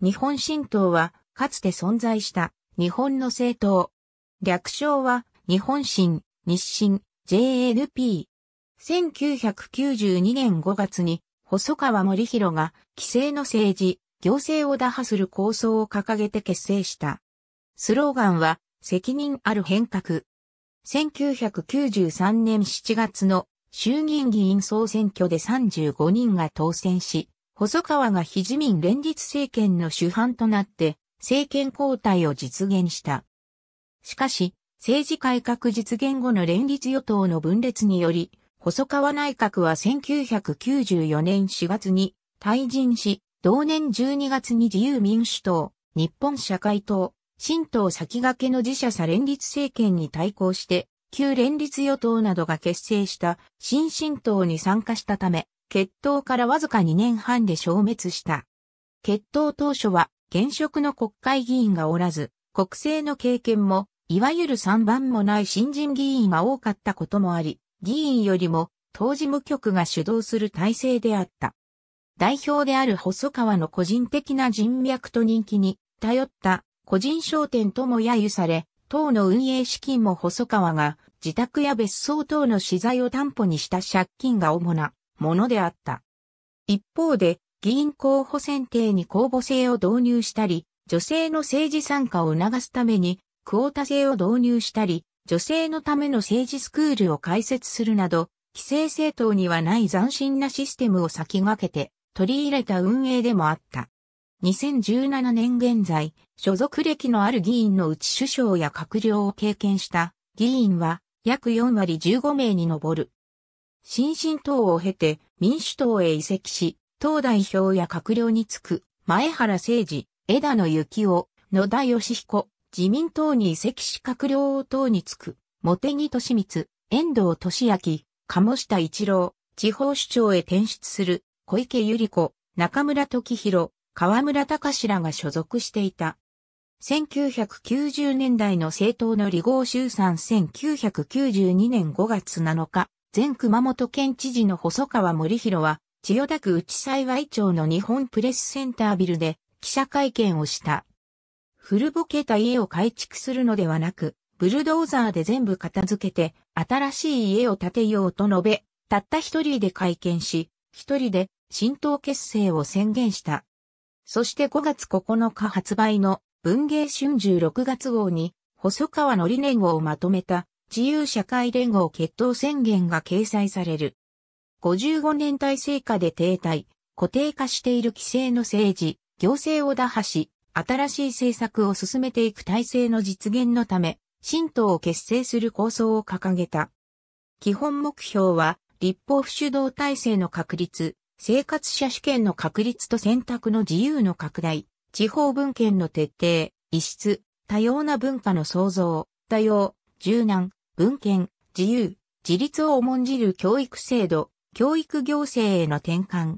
日本新党は、かつて存在した日本の政党。略称は、日本新、日新、JNP。1992年5月に、細川森弘が、規制の政治、行政を打破する構想を掲げて結成した。スローガンは、責任ある変革。1993年7月の衆議院議員総選挙で35人が当選し、細川が非自民連立政権の主犯となって政権交代を実現した。しかし、政治改革実現後の連立与党の分裂により、細川内閣は1994年4月に退陣し、同年12月に自由民主党、日本社会党、新党先駆けの自社差連立政権に対抗して、旧連立与党などが結成した新新党に参加したため、決闘からわずか2年半で消滅した。決闘当初は現職の国会議員がおらず、国政の経験も、いわゆる3番もない新人議員が多かったこともあり、議員よりも当事務局が主導する体制であった。代表である細川の個人的な人脈と人気に頼った個人商店とも揶揄され、党の運営資金も細川が自宅や別荘等の資材を担保にした借金が主なものであった。一方で、議員候補選定に公募制を導入したり、女性の政治参加を促すために、クオータ制を導入したり、女性のための政治スクールを開設するなど、規制政党にはない斬新なシステムを先駆けて取り入れた運営でもあった。2017年現在、所属歴のある議員のうち首相や閣僚を経験した議員は約4割15名に上る。新進党を経て民主党へ移籍し、党代表や閣僚につく前原誠二、枝野幸男、野田義彦、自民党に移籍し閣僚を党につく、茂木敏光、遠藤俊明、鴨下一郎、地方首長へ転出する小池百合子、中村時弘、河村隆らが所属していた。1990年代の政党の離合集参1992年5月7日、前熊本県知事の細川森弘は、千代田区内幸町の日本プレスセンタービルで記者会見をした。古ぼけた家を改築するのではなく、ブルドーザーで全部片付けて、新しい家を建てようと述べ、たった一人で会見し、一人で新党結成を宣言した。そして5月9日発売の文芸春秋6月号に、細川の理念をまとめた自由社会連合決闘宣言が掲載される。55年体制下で停滞、固定化している規制の政治、行政を打破し、新しい政策を進めていく体制の実現のため、新党を結成する構想を掲げた。基本目標は、立法府主導体制の確立、生活者主権の確立と選択の自由の拡大、地方文献の徹底、異質、多様な文化の創造、多様、柔軟、文献、自由、自立を重んじる教育制度、教育行政への転換。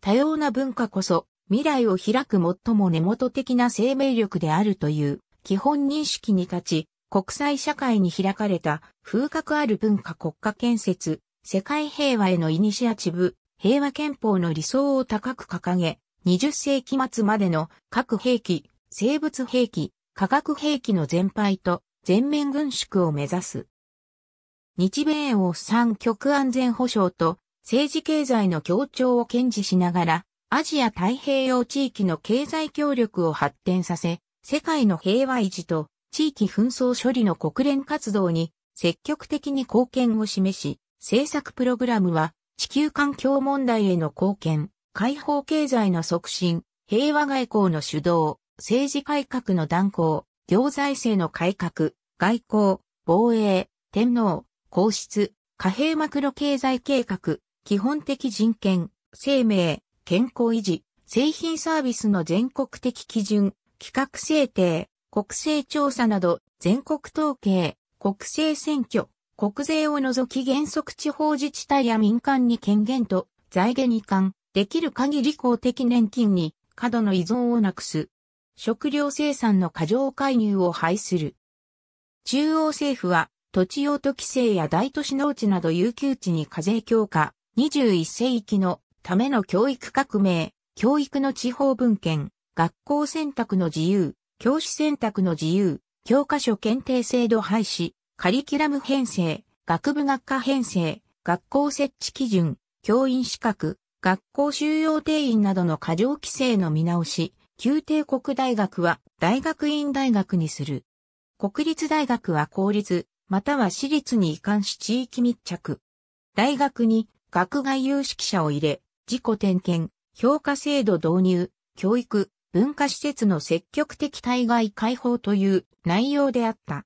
多様な文化こそ未来を開く最も根元的な生命力であるという基本認識に立ち、国際社会に開かれた風格ある文化国家建設、世界平和へのイニシアチブ、平和憲法の理想を高く掲げ、20世紀末までの核兵器、生物兵器、化学兵器の全廃と全面軍縮を目指す。日米欧三極安全保障と政治経済の協調を堅持しながら、アジア太平洋地域の経済協力を発展させ、世界の平和維持と地域紛争処理の国連活動に積極的に貢献を示し、政策プログラムは地球環境問題への貢献、解放経済の促進、平和外交の主導、政治改革の断行、行財政の改革、外交、防衛、天皇、皇室、貨幣マクロ経済計画、基本的人権、生命、健康維持、製品サービスの全国的基準、企画制定、国勢調査など、全国統計、国政選挙、国税を除き原則地方自治体や民間に権限と財源に関、できる限り公的年金に過度の依存をなくす。食料生産の過剰介入を排する。中央政府は土地用途規制や大都市農地など有給地に課税強化、21世紀のための教育革命、教育の地方文献、学校選択の自由、教師選択の自由、教科書検定制度廃止、カリキュラム編成、学部学科編成、学校設置基準、教員資格、学校収容定員などの過剰規制の見直し、旧帝国大学は大学院大学にする。国立大学は公立、または私立に移管し地域密着。大学に学外有識者を入れ、自己点検、評価制度導入、教育、文化施設の積極的対外開放という内容であった。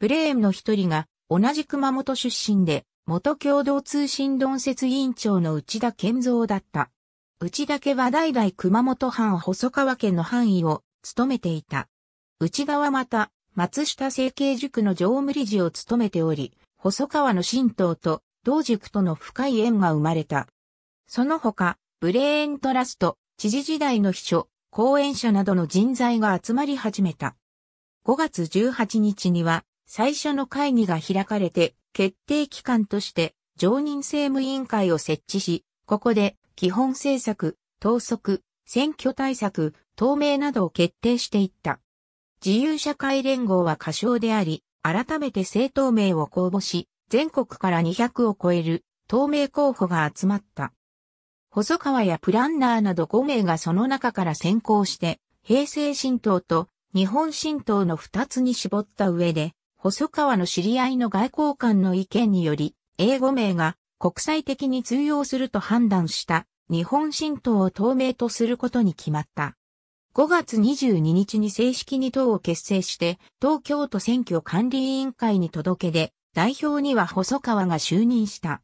ブレームの一人が同じ熊本出身で、元共同通信論説委員長の内田健三だった。内田家は代々熊本藩細川家の範囲を務めていた。内田はまた、松下政経塾の常務理事を務めており、細川の神道と同塾との深い縁が生まれた。その他、ブレーントラスト、知事時代の秘書、講演者などの人材が集まり始めた。5月18日には、最初の会議が開かれて、決定機関として、常任政務委員会を設置し、ここで、基本政策、党則、選挙対策、透明などを決定していった。自由社会連合は過小であり、改めて政党名を公募し、全国から200を超える、党名候補が集まった。細川やプランナーなど5名がその中から先行して、平成新党と日本新党の2つに絞った上で、細川の知り合いの外交官の意見により、英語名が国際的に通用すると判断した日本新党を透明とすることに決まった。5月22日に正式に党を結成して、東京都選挙管理委員会に届け出、代表には細川が就任した。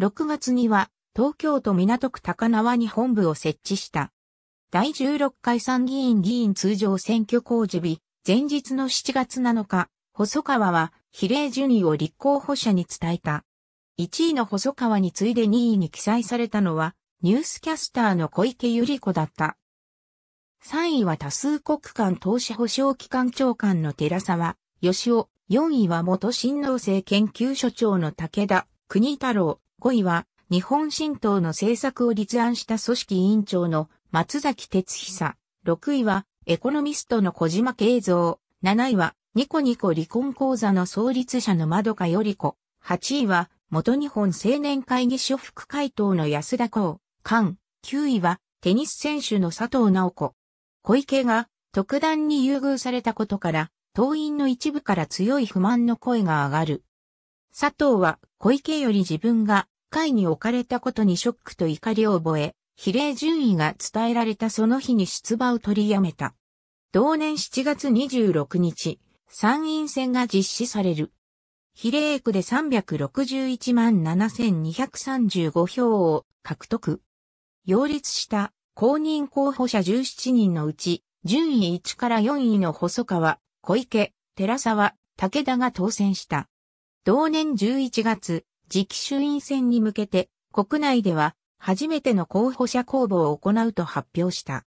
6月には、東京都港区高輪に本部を設置した。第16回参議院議員通常選挙公示日、前日の7月7日、細川は比例順位を立候補者に伝えた。1位の細川に次いで2位に記載されたのは、ニュースキャスターの小池百合子だった。3位は多数国間投資保障機関長官の寺沢吉尾。4位は元新農政研究所長の武田国太郎、5位は日本新党の政策を立案した組織委員長の松崎哲久、6位はエコノミストの小島慶三、7位はニコニコ離婚講座の創立者の窓かより子、8位は元日本青年会議所副会頭の安田光、菅。9位はテニス選手の佐藤直子、小池が特段に優遇されたことから、党員の一部から強い不満の声が上がる。佐藤は小池より自分が会に置かれたことにショックと怒りを覚え、比例順位が伝えられたその日に出馬を取りやめた。同年7月26日、参院選が実施される。比例区で361万7235票を獲得。擁立した公認候補者17人のうち、順位1から4位の細川、小池、寺沢、武田が当選した。同年11月、次期衆院選に向けて、国内では初めての候補者公募を行うと発表した。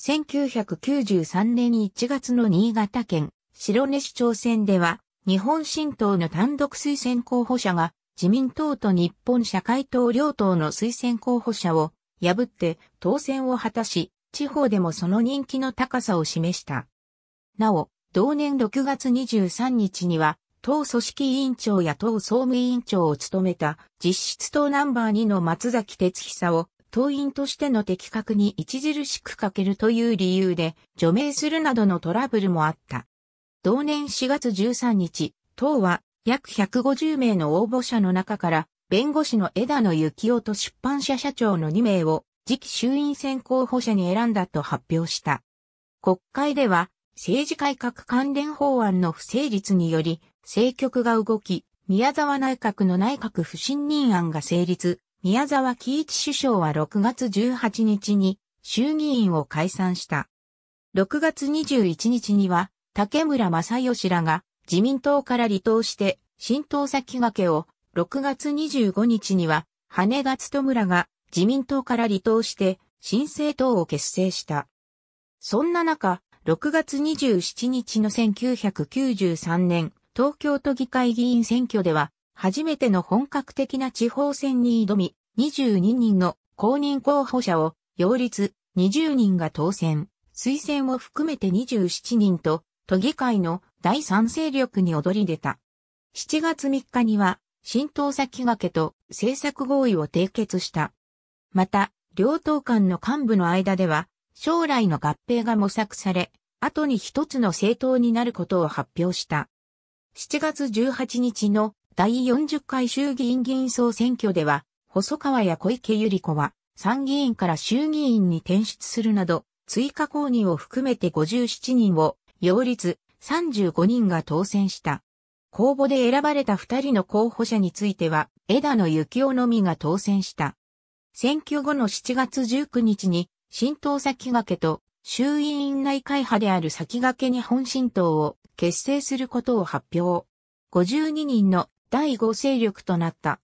1993年1月の新潟県白根市長選では、日本新党の単独推薦候補者が自民党と日本社会党両党の推薦候補者を破って当選を果たし、地方でもその人気の高さを示した。なお、同年6月23日には、党組織委員長や党総務委員長を務めた実質党ナンバー2の松崎哲久を党員としての的確に著しく欠けるという理由で除名するなどのトラブルもあった。同年4月13日、党は約150名の応募者の中から弁護士の枝野幸男と出版社社長の2名を次期衆院選候補者に選んだと発表した。国会では政治改革関連法案の不成立により政局が動き、宮沢内閣の内閣不信任案が成立、宮沢喜一首相は6月18日に衆議院を解散した。6月21日には竹村正義らが自民党から離党して新党先駆けを6月25日には、羽田勤村が自民党から離党して新政党を結成した。そんな中、6月27日の1993年、東京都議会議員選挙では、初めての本格的な地方選に挑み、22人の公認候補者を、擁立20人が当選、推薦を含めて27人と、都議会の第三勢力に躍り出た。7月3日には、新党先駆けと政策合意を締結した。また、両党間の幹部の間では、将来の合併が模索され、後に一つの政党になることを発表した。7月18日の第40回衆議院議員総選挙では、細川や小池百合子は参議院から衆議院に転出するなど、追加公認を含めて57人を、擁立35人が当選した。公募で選ばれた二人の候補者については、枝野幸男のみが当選した。選挙後の7月19日に、新党先駆けと、衆院院内会派である先駆け日本新党を結成することを発表。52人の第5勢力となった。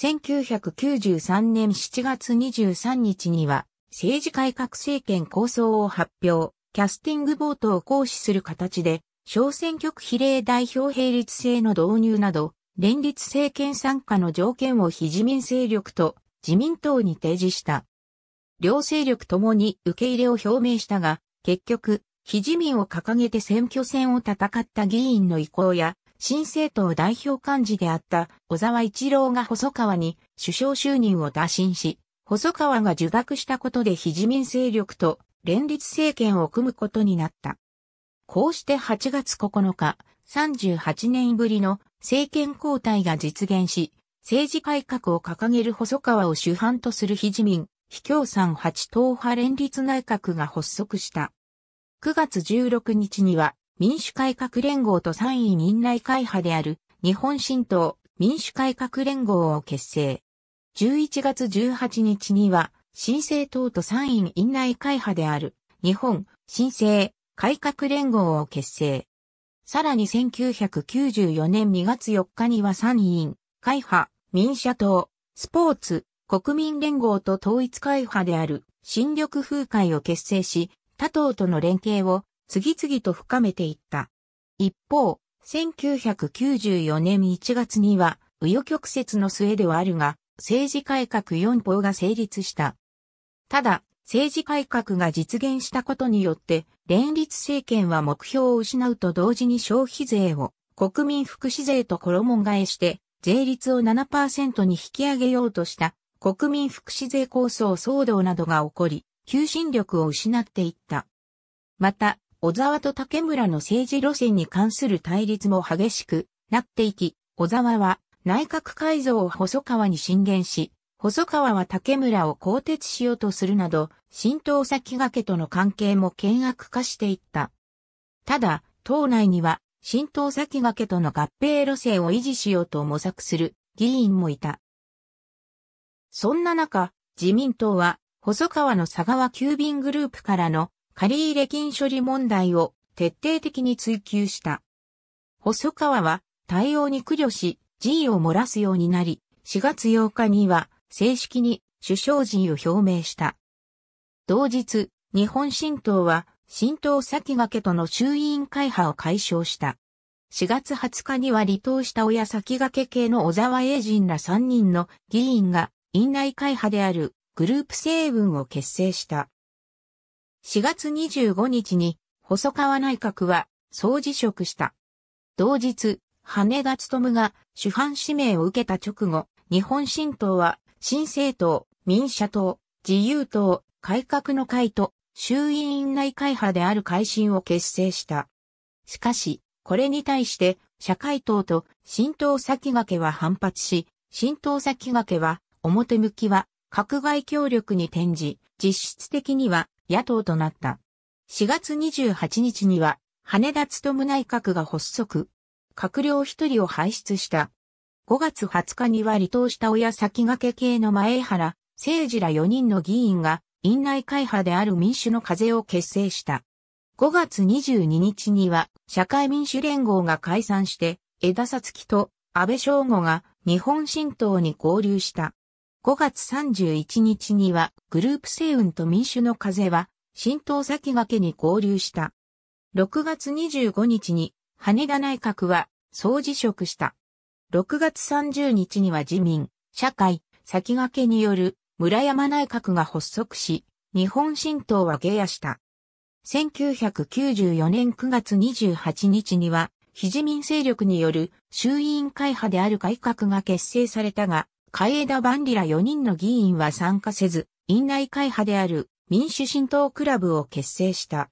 1993年7月23日には、政治改革政権構想を発表、キャスティングボートを行使する形で、小選挙区比例代表並立制の導入など、連立政権参加の条件を非自民勢力と自民党に提示した。両勢力ともに受け入れを表明したが、結局、非自民を掲げて選挙戦を戦った議員の意向や、新政党代表幹事であった小沢一郎が細川に首相就任を打診し、細川が受諾したことで非自民勢力と連立政権を組むことになった。こうして8月9日、38年ぶりの政権交代が実現し、政治改革を掲げる細川を主犯とする非自民、非共産8党派連立内閣が発足した。9月16日には民主改革連合と参位院内会派である日本新党民主改革連合を結成。11月18日には新政党と参院院内会派である日本新政、改革連合を結成。さらに1994年2月4日には参院、会派、民社党、スポーツ、国民連合と統一会派である新緑風会を結成し、他党との連携を次々と深めていった。一方、1994年1月には、右翼曲折の末ではあるが、政治改革4法が成立した。ただ、政治改革が実現したことによって、連立政権は目標を失うと同時に消費税を国民福祉税と衣替えして、税率を7%に引き上げようとした国民福祉税構想騒動などが起こり、求心力を失っていった。また、小沢と竹村の政治路線に関する対立も激しくなっていき、小沢は内閣改造を細川に進言し、細川は竹村を更迭しようとするなど、新党先駆けとの関係も険悪化していった。ただ、党内には、新党先駆けとの合併路線を維持しようと模索する議員もいた。そんな中、自民党は、細川の佐川急便グループからの借入金処理問題を徹底的に追求した。細川は対応に苦慮し、意を漏らすようになり、4月8日には正式に首相陣を表明した。同日、日本新党は、新党先駆けとの衆院会派を解消した。4月20日には離党した親先駆け系の小沢英人ら3人の議員が院内会派であるグループ成分を結成した。4月25日に細川内閣は総辞職した。同日、羽田務が主犯指名を受けた直後、日本新党は新政党、民社党、自由党、改革の会と、衆院院内会派である改新を結成した。しかし、これに対して、社会党と新党先駆けは反発し、新党先駆けは、表向きは、閣外協力に転じ、実質的には野党となった。4月28日には、羽田務内閣が発足。閣僚一人を輩出した。5月20日には離党した親先駆け系の前原、政治ら4人の議員が、院内会派である民主の風を結成した。5月22日には、社会民主連合が解散して、枝さつきと安倍昭吾が日本新党に合流した。5月31日には、グループ星雲と民主の風は、新党先駆けに合流した。6月25日に、羽田内閣は、総辞職した。6月30日には自民、社会、先駆けによる村山内閣が発足し、日本新党は下野した。1994年9月28日には、非自民勢力による衆院会派である改革が結成されたが、海江田万里ら4人の議員は参加せず、院内会派である民主新党クラブを結成した。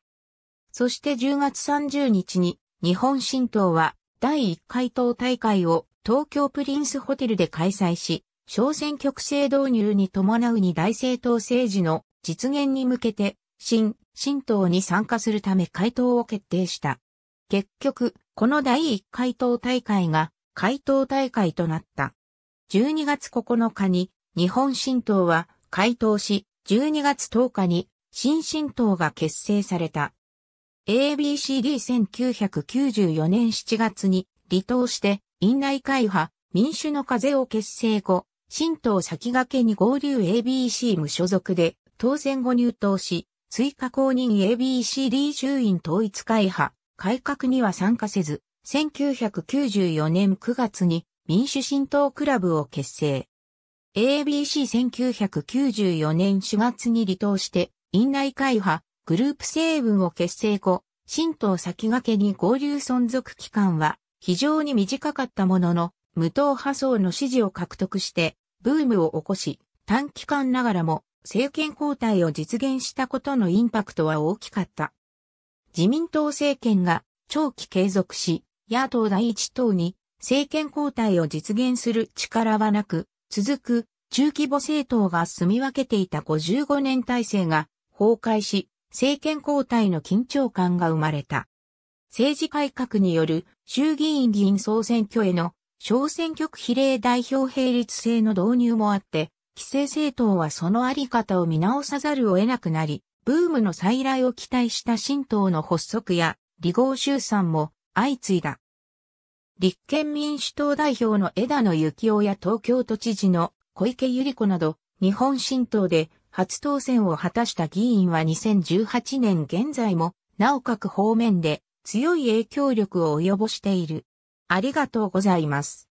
そして10月30日に日本新党は第1回党大会を東京プリンスホテルで開催し、小選挙区制導入に伴う二大政党政治の実現に向けて、新、新党に参加するため回答を決定した。結局、この第1回答大会が回答大会となった。12月9日に日本新党は回答し、12月10日に新新党が結成された。ABCD1994 年7月に離党して院内会派、民主の風を結成後、新党先駆けに合流 ABC 無所属で、当選後入党し、追加公認 ABCD 衆院統一会派、改革には参加せず、1994年9月に民主新党クラブを結成。ABC1994 年4月に離党して、院内会派、グループ成分を結成後、新党先駆けに合流存続期間は非常に短かったものの、無党派層の支持を獲得して、ブームを起こし、短期間ながらも政権交代を実現したことのインパクトは大きかった。自民党政権が長期継続し、野党第一党に政権交代を実現する力はなく、続く中規模政党が住み分けていた55年体制が崩壊し、政権交代の緊張感が生まれた。政治改革による衆議院議員総選挙への小選挙区比例代表並立制の導入もあって、規制政党はそのあり方を見直さざるを得なくなり、ブームの再来を期待した新党の発足や、離合集散も相次いだ。立憲民主党代表の枝野幸男や東京都知事の小池百合子など、日本新党で初当選を果たした議員は2018年現在も、なお各方面で強い影響力を及ぼしている。ありがとうございます。